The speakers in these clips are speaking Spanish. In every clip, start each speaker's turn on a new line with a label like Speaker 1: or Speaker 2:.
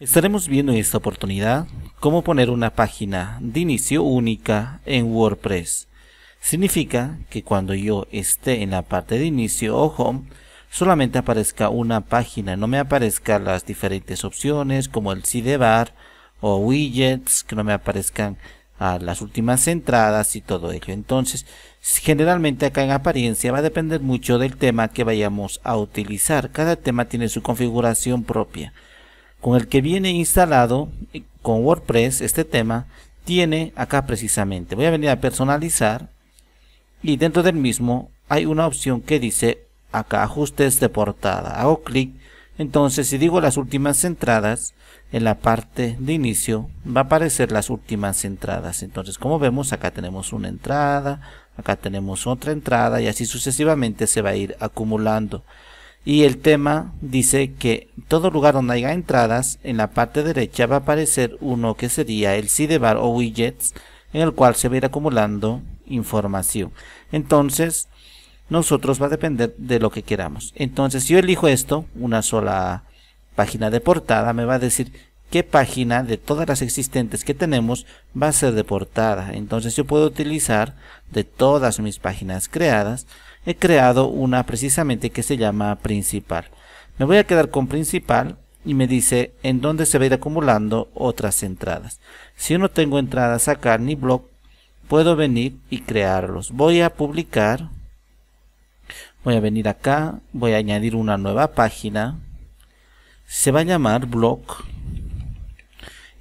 Speaker 1: Estaremos viendo en esta oportunidad cómo poner una página de inicio única en WordPress. Significa que cuando yo esté en la parte de inicio o home, solamente aparezca una página, no me aparezcan las diferentes opciones como el CD-BAR o widgets, que no me aparezcan las últimas entradas y todo ello. Entonces, generalmente acá en apariencia va a depender mucho del tema que vayamos a utilizar. Cada tema tiene su configuración propia con el que viene instalado eh, con WordPress este tema tiene acá precisamente. Voy a venir a personalizar y dentro del mismo hay una opción que dice acá ajustes de portada. Hago clic, entonces si digo las últimas entradas en la parte de inicio va a aparecer las últimas entradas. Entonces como vemos acá tenemos una entrada, acá tenemos otra entrada y así sucesivamente se va a ir acumulando. Y el tema dice que todo lugar donde haya entradas, en la parte derecha va a aparecer uno que sería el sidebar o widgets, en el cual se va a ir acumulando información. Entonces, nosotros va a depender de lo que queramos. Entonces, si yo elijo esto, una sola página de portada, me va a decir qué página de todas las existentes que tenemos va a ser de portada. Entonces, yo puedo utilizar de todas mis páginas creadas he creado una precisamente que se llama principal. Me voy a quedar con principal y me dice en dónde se va a ir acumulando otras entradas. Si yo no tengo entradas acá ni blog, puedo venir y crearlos. Voy a publicar, voy a venir acá, voy a añadir una nueva página. Se va a llamar blog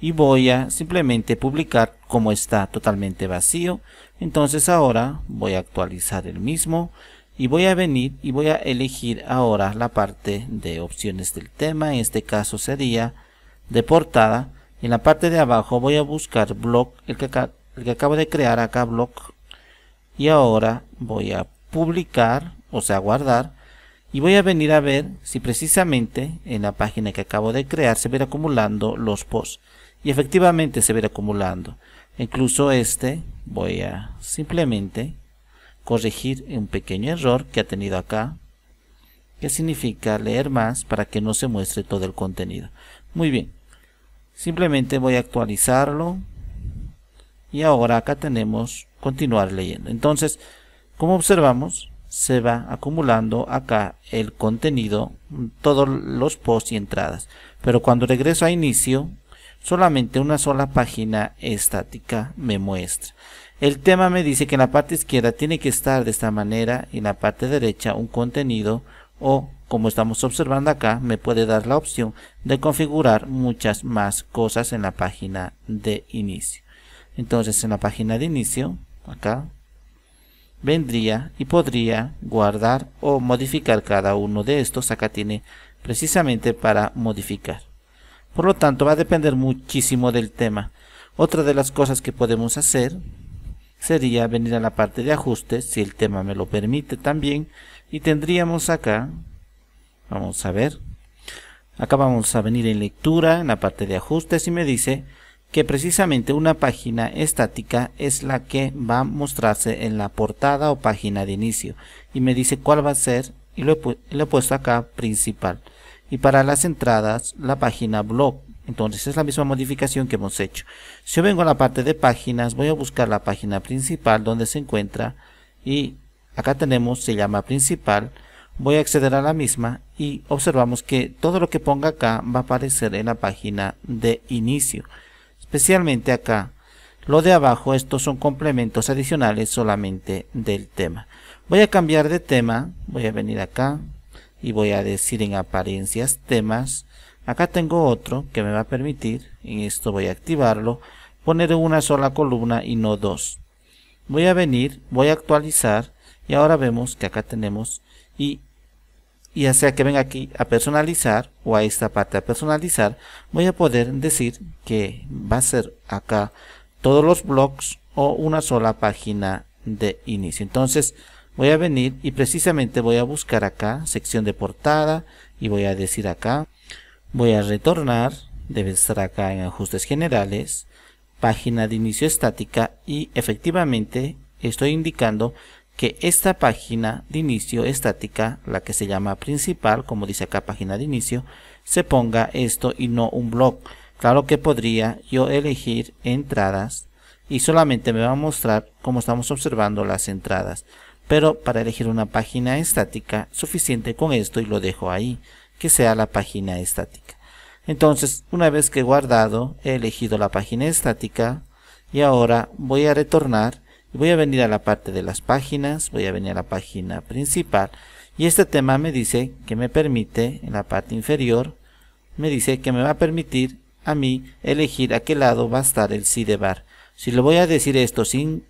Speaker 1: y voy a simplemente publicar como está totalmente vacío entonces ahora voy a actualizar el mismo y voy a venir y voy a elegir ahora la parte de opciones del tema en este caso sería de portada en la parte de abajo voy a buscar blog el que, el que acabo de crear acá blog y ahora voy a publicar o sea guardar y voy a venir a ver si precisamente en la página que acabo de crear se ven acumulando los posts y efectivamente se ve acumulando. Incluso este, voy a simplemente corregir un pequeño error que ha tenido acá, que significa leer más para que no se muestre todo el contenido. Muy bien, simplemente voy a actualizarlo y ahora acá tenemos continuar leyendo. Entonces, como observamos, se va acumulando acá el contenido, todos los posts y entradas. Pero cuando regreso a inicio, solamente una sola página estática me muestra. El tema me dice que en la parte izquierda tiene que estar de esta manera y en la parte derecha un contenido o como estamos observando acá me puede dar la opción de configurar muchas más cosas en la página de inicio. Entonces en la página de inicio, acá, vendría y podría guardar o modificar cada uno de estos. Acá tiene precisamente para modificar. Por lo tanto, va a depender muchísimo del tema. Otra de las cosas que podemos hacer sería venir a la parte de ajustes, si el tema me lo permite también, y tendríamos acá, vamos a ver, acá vamos a venir en lectura, en la parte de ajustes, y me dice que precisamente una página estática es la que va a mostrarse en la portada o página de inicio, y me dice cuál va a ser, y lo he, he puesto acá principal y para las entradas la página blog. Entonces es la misma modificación que hemos hecho. Si yo vengo a la parte de páginas, voy a buscar la página principal donde se encuentra y acá tenemos, se llama principal. Voy a acceder a la misma y observamos que todo lo que ponga acá va a aparecer en la página de inicio. Especialmente acá, lo de abajo, estos son complementos adicionales solamente del tema. Voy a cambiar de tema, voy a venir acá, y voy a decir en apariencias temas. Acá tengo otro que me va a permitir, en esto voy a activarlo, poner una sola columna y no dos. Voy a venir, voy a actualizar y ahora vemos que acá tenemos y ya sea que venga aquí a personalizar o a esta parte a personalizar, voy a poder decir que va a ser acá todos los blogs o una sola página de inicio. Entonces, voy a venir y precisamente voy a buscar acá, sección de portada, y voy a decir acá, voy a retornar, debe estar acá en ajustes generales, página de inicio estática, y efectivamente estoy indicando que esta página de inicio estática, la que se llama principal, como dice acá página de inicio, se ponga esto y no un blog. Claro que podría yo elegir entradas y solamente me va a mostrar como estamos observando las entradas pero para elegir una página estática, suficiente con esto y lo dejo ahí, que sea la página estática. Entonces, una vez que he guardado, he elegido la página estática y ahora voy a retornar y voy a venir a la parte de las páginas, voy a venir a la página principal y este tema me dice que me permite, en la parte inferior, me dice que me va a permitir a mí elegir a qué lado va a estar el sidebar. Si le voy a decir esto sin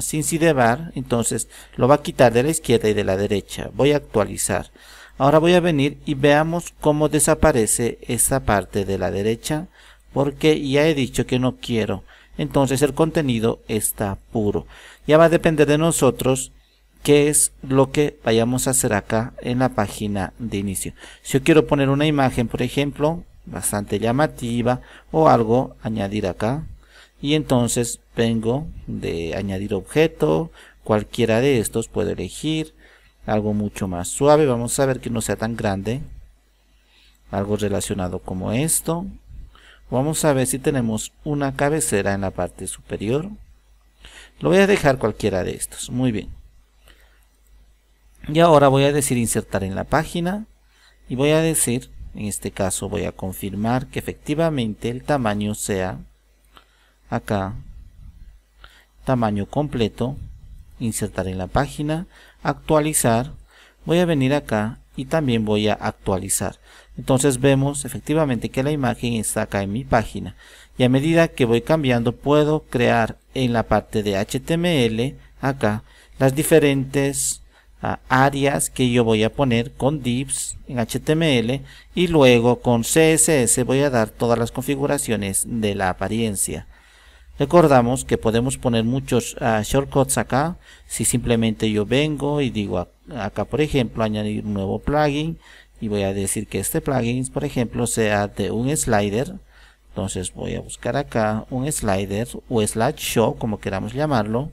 Speaker 1: sin Bar, entonces lo va a quitar de la izquierda y de la derecha. Voy a actualizar. Ahora voy a venir y veamos cómo desaparece esta parte de la derecha, porque ya he dicho que no quiero. Entonces el contenido está puro. Ya va a depender de nosotros qué es lo que vayamos a hacer acá en la página de inicio. Si yo quiero poner una imagen, por ejemplo, bastante llamativa o algo, añadir acá y entonces vengo de añadir objeto cualquiera de estos puedo elegir algo mucho más suave vamos a ver que no sea tan grande algo relacionado como esto vamos a ver si tenemos una cabecera en la parte superior lo voy a dejar cualquiera de estos muy bien y ahora voy a decir insertar en la página y voy a decir en este caso voy a confirmar que efectivamente el tamaño sea acá, tamaño completo, insertar en la página, actualizar, voy a venir acá y también voy a actualizar. Entonces vemos efectivamente que la imagen está acá en mi página. Y a medida que voy cambiando puedo crear en la parte de HTML acá las diferentes ah, áreas que yo voy a poner con divs en HTML y luego con CSS voy a dar todas las configuraciones de la apariencia. Recordamos que podemos poner muchos ah, shortcuts acá. Si simplemente yo vengo y digo acá, por ejemplo, añadir un nuevo plugin. Y voy a decir que este plugin, por ejemplo, sea de un slider. Entonces voy a buscar acá un slider o slash show, como queramos llamarlo.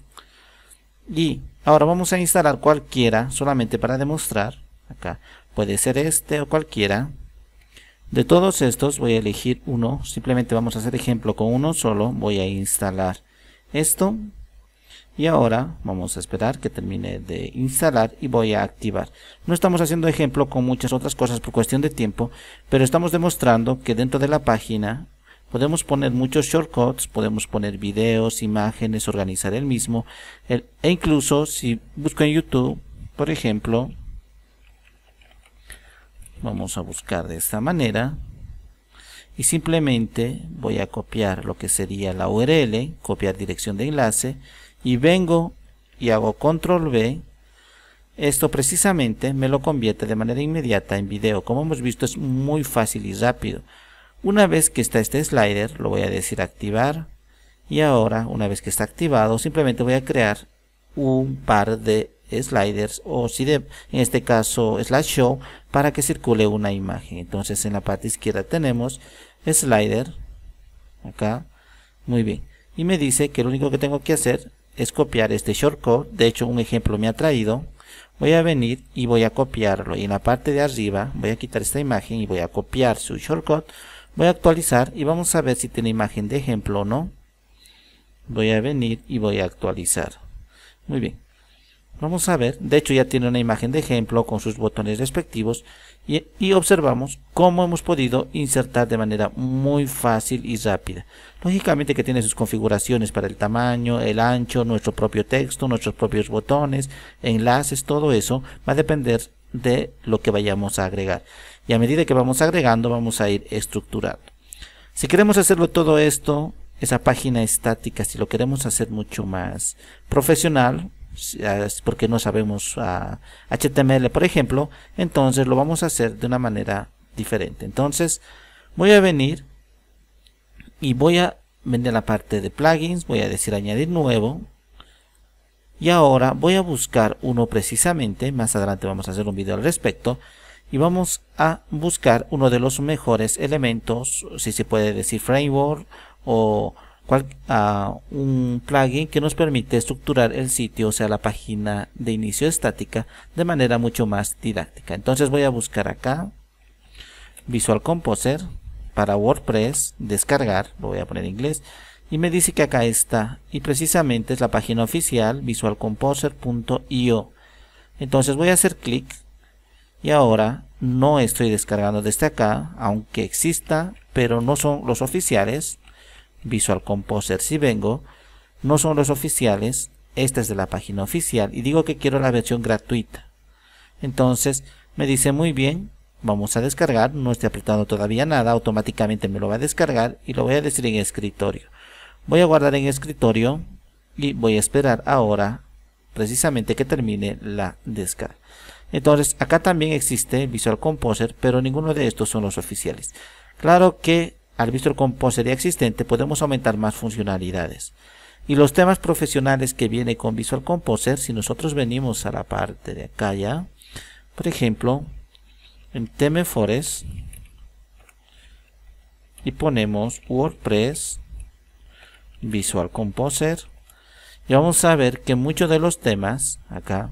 Speaker 1: Y ahora vamos a instalar cualquiera, solamente para demostrar. Acá puede ser este o cualquiera. De todos estos voy a elegir uno, simplemente vamos a hacer ejemplo con uno solo, voy a instalar esto y ahora vamos a esperar que termine de instalar y voy a activar. No estamos haciendo ejemplo con muchas otras cosas por cuestión de tiempo, pero estamos demostrando que dentro de la página podemos poner muchos shortcuts, podemos poner videos, imágenes, organizar el mismo, e incluso si busco en YouTube, por ejemplo, vamos a buscar de esta manera y simplemente voy a copiar lo que sería la URL, copiar dirección de enlace y vengo y hago control V esto precisamente me lo convierte de manera inmediata en video como hemos visto es muy fácil y rápido una vez que está este slider lo voy a decir activar y ahora una vez que está activado simplemente voy a crear un par de sliders o de en este caso slash show, para que circule una imagen. Entonces en la parte izquierda tenemos slider, acá, muy bien. Y me dice que lo único que tengo que hacer es copiar este shortcode, de hecho un ejemplo me ha traído. Voy a venir y voy a copiarlo y en la parte de arriba voy a quitar esta imagen y voy a copiar su shortcode. Voy a actualizar y vamos a ver si tiene imagen de ejemplo o no. Voy a venir y voy a actualizar. Muy bien. Vamos a ver, de hecho ya tiene una imagen de ejemplo con sus botones respectivos y, observamos cómo hemos podido insertar de manera muy fácil y rápida. Lógicamente que tiene sus configuraciones para el tamaño, el ancho, nuestro propio texto, nuestros propios botones, enlaces, todo eso va a depender de lo que vayamos a agregar. Y a medida que vamos agregando vamos a ir estructurando. Si queremos hacerlo todo esto, esa página estática, si lo queremos hacer mucho más profesional, porque no sabemos a HTML, por ejemplo, entonces lo vamos a hacer de una manera diferente. Entonces voy a venir y voy a venir a la parte de plugins, voy a decir añadir nuevo. Y ahora voy a buscar uno precisamente, más adelante vamos a hacer un video al respecto, y vamos a buscar uno de los mejores elementos, si se puede decir framework o cual, un plugin que nos permite estructurar el sitio, o sea la página de inicio estática, de manera mucho más didáctica. Entonces voy a buscar acá Visual Composer para WordPress, descargar, lo voy a poner en inglés, y me dice que acá está, y precisamente es la página oficial visualcomposer.io. Entonces voy a hacer clic, y ahora no estoy descargando desde acá, aunque exista, pero no son los oficiales, Visual Composer si vengo, no son los oficiales, esta es de la página oficial y digo que quiero la versión gratuita. Entonces me dice muy bien, vamos a descargar, no estoy apretando todavía nada, automáticamente me lo va a descargar y lo voy a decir en escritorio. Voy a guardar en escritorio y voy a esperar ahora precisamente que termine la descarga. Entonces acá también existe Visual Composer, pero ninguno de estos son los oficiales. Claro que al Visual Composer ya existente podemos aumentar más funcionalidades. Y los temas profesionales que viene con Visual Composer, si nosotros venimos a la parte de acá ya, por ejemplo, en Theme Forest, y ponemos WordPress, Visual Composer, y vamos a ver que muchos de los temas, acá,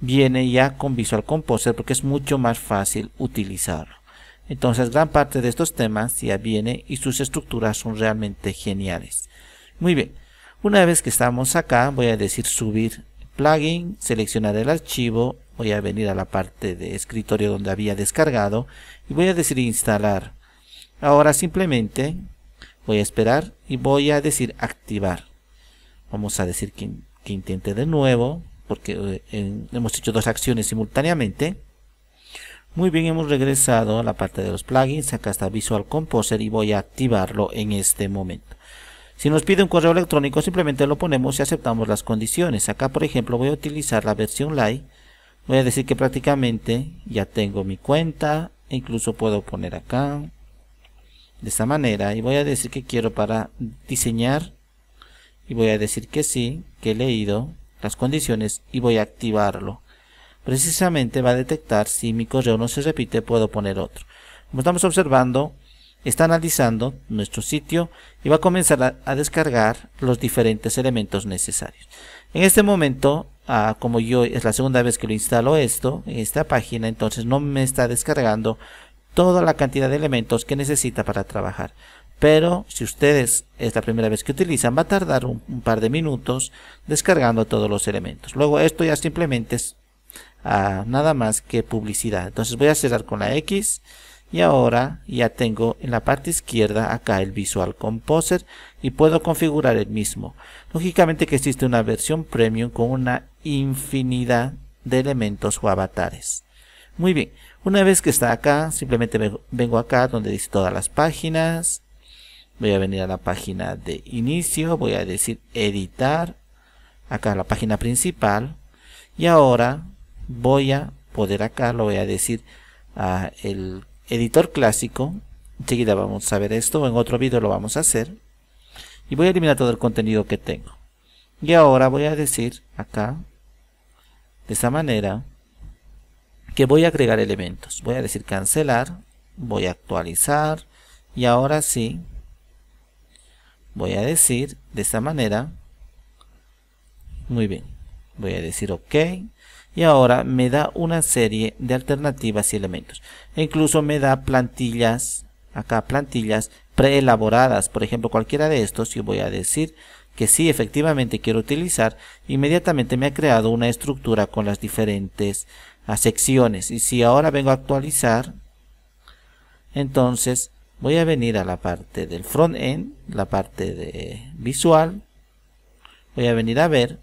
Speaker 1: viene ya con Visual Composer porque es mucho más fácil utilizarlo. Entonces gran parte de estos temas ya viene y sus estructuras son realmente geniales. Muy bien, una vez que estamos acá voy a decir subir plugin, seleccionar el archivo, voy a venir a la parte de escritorio donde había descargado y voy a decir instalar. Ahora simplemente voy a esperar y voy a decir activar. Vamos a decir que, intente de nuevo porque eh, hemos hecho dos acciones simultáneamente. Muy bien, hemos regresado a la parte de los plugins. Acá está Visual Composer y voy a activarlo en este momento. Si nos pide un correo electrónico, simplemente lo ponemos y aceptamos las condiciones. Acá, por ejemplo, voy a utilizar la versión Lite. Voy a decir que prácticamente ya tengo mi cuenta. Incluso puedo poner acá. De esta manera. Y voy a decir que quiero para diseñar. Y voy a decir que sí, que he leído las condiciones y voy a activarlo precisamente va a detectar si mi correo no se repite, puedo poner otro. Como estamos observando, está analizando nuestro sitio y va a comenzar a, descargar los diferentes elementos necesarios. En este momento, ah, como yo es la segunda vez que lo instalo esto, en esta página, entonces no me está descargando toda la cantidad de elementos que necesita para trabajar. Pero si ustedes es la primera vez que utilizan, va a tardar un par de minutos descargando todos los elementos. Luego esto ya simplemente es a nada más que publicidad. Entonces voy a cerrar con la X y ahora ya tengo en la parte izquierda acá el Visual Composer y puedo configurar el mismo. Lógicamente que existe una versión premium con una infinidad de elementos o avatares. Muy bien, una vez que está acá, simplemente vengo acá donde dice todas las páginas. Voy a venir a la página de inicio, voy a decir editar. Acá la página principal. Y ahora voy a poder acá, lo voy a decir a el editor clásico. Enseguida vamos a ver esto, en otro video lo vamos a hacer. Y voy a eliminar todo el contenido que tengo. Y ahora voy a decir acá, de esta manera, que voy a agregar elementos. Voy a decir cancelar, voy a actualizar y ahora sí, voy a decir de esta manera, muy bien, voy a decir ok y ahora me da una serie de alternativas y elementos. E incluso me da plantillas, acá plantillas preelaboradas. Por ejemplo, cualquiera de estos, yo voy a decir que sí efectivamente quiero utilizar, inmediatamente me ha creado una estructura con las diferentes ah, secciones. Y si ahora vengo a actualizar, entonces voy a venir a la parte del front end, la parte de visual, voy a venir a ver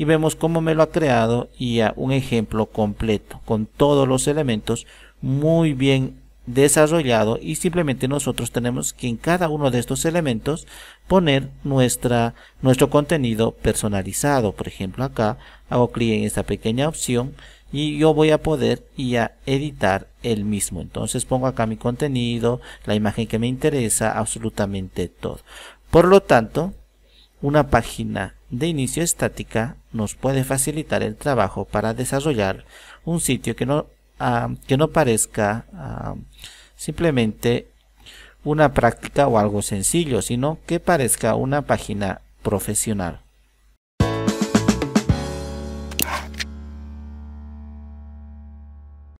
Speaker 1: y vemos cómo me lo ha creado y a un ejemplo completo con todos los elementos muy bien desarrollado y simplemente nosotros tenemos que en cada uno de estos elementos poner nuestra, nuestro contenido personalizado. Por ejemplo acá hago clic en esta pequeña opción y yo voy a poder y a editar el mismo. Entonces pongo acá mi contenido, la imagen que me interesa, absolutamente todo. Por lo tanto, una página de inicio estática nos puede facilitar el trabajo para desarrollar un sitio que no, ah, que no parezca ah, simplemente una práctica o algo sencillo, sino que parezca una página profesional.